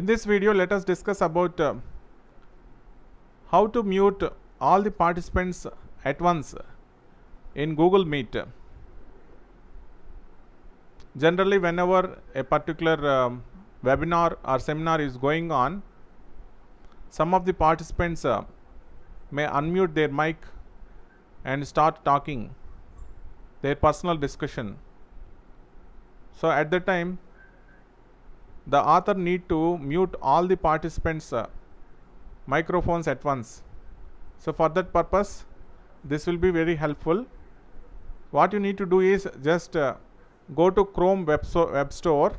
In this video, let us discuss about uh, how to mute all the participants at once in Google Meet. Generally, whenever a particular um, webinar or seminar is going on, some of the participants uh, may unmute their mic and start talking their personal discussion. So, at that time, the author need to mute all the participants uh, microphones at once. So for that purpose this will be very helpful. What you need to do is just uh, go to Chrome web, so web store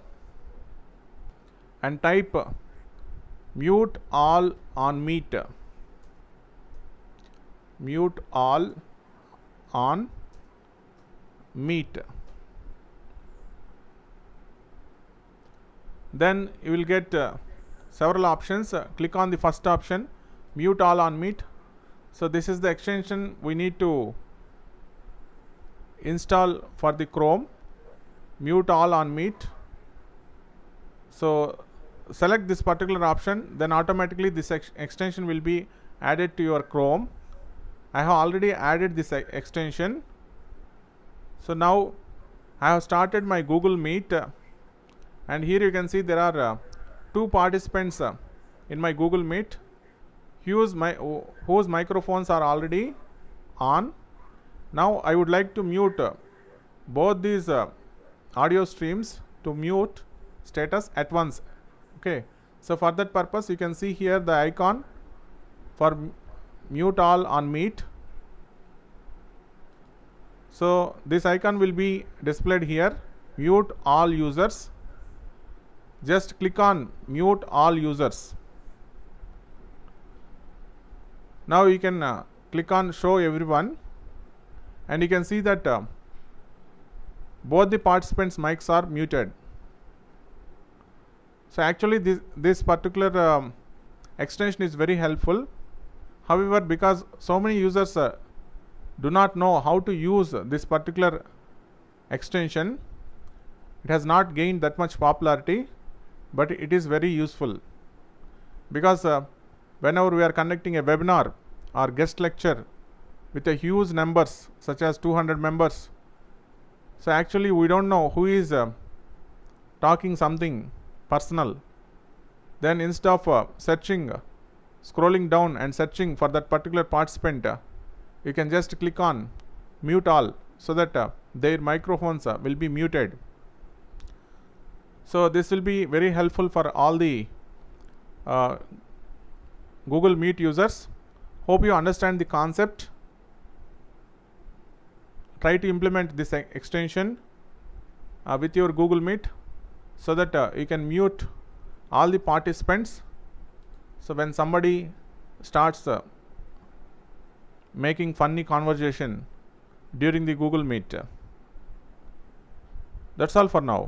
and type uh, mute all on meet mute all on meet then you will get uh, several options uh, click on the first option mute all on meet so this is the extension we need to install for the chrome mute all on meet so select this particular option then automatically this ex extension will be added to your chrome i have already added this extension so now i have started my google meet and here you can see there are uh, two participants uh, in my Google Meet whose, my, whose oh, microphones are already on. Now I would like to mute uh, both these uh, audio streams to mute status at once. Okay. So for that purpose you can see here the icon for mute all on meet. So this icon will be displayed here mute all users just click on mute all users. Now you can uh, click on show everyone and you can see that uh, both the participants mics are muted. So actually this, this particular um, extension is very helpful. However, because so many users uh, do not know how to use this particular extension, it has not gained that much popularity but it is very useful because uh, whenever we are conducting a webinar or guest lecture with a huge numbers such as 200 members so actually we don't know who is uh, talking something personal then instead of uh, searching uh, scrolling down and searching for that particular participant you uh, can just click on mute all so that uh, their microphones will be muted so this will be very helpful for all the uh, Google Meet users. Hope you understand the concept. Try to implement this extension uh, with your Google Meet so that uh, you can mute all the participants. So when somebody starts uh, making funny conversation during the Google Meet. That's all for now.